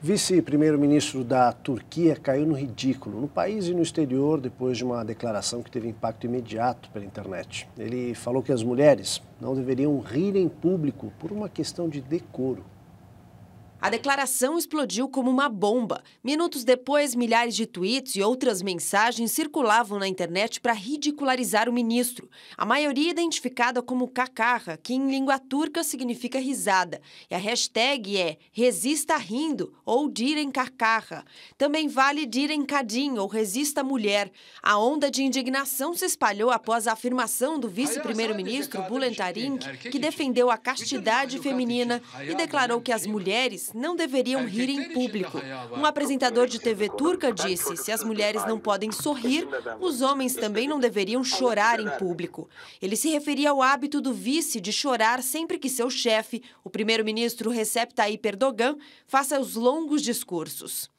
Vice-primeiro-ministro da Turquia caiu no ridículo, no país e no exterior, depois de uma declaração que teve impacto imediato pela internet. Ele falou que as mulheres não deveriam rir em público por uma questão de decoro. A declaração explodiu como uma bomba. Minutos depois, milhares de tweets e outras mensagens circulavam na internet para ridicularizar o ministro. A maioria identificada como cacarra, que em língua turca significa risada. E a hashtag é resista rindo ou direm cacarra. Também vale direm cadim ou resista mulher. A onda de indignação se espalhou após a afirmação do vice-primeiro-ministro Bülent Arınç, que é defendeu a castidade feminina e declarou que as mulheres não deveriam é rir em público. Um apresentador de TV turca disse: se as mulheres não podem sorrir, os homens também não deveriam chorar em público. Ele se referia ao hábito do vice de chorar sempre que seu chefe, o primeiro-ministro Recep Tayyip Erdogan, faça os longos discursos.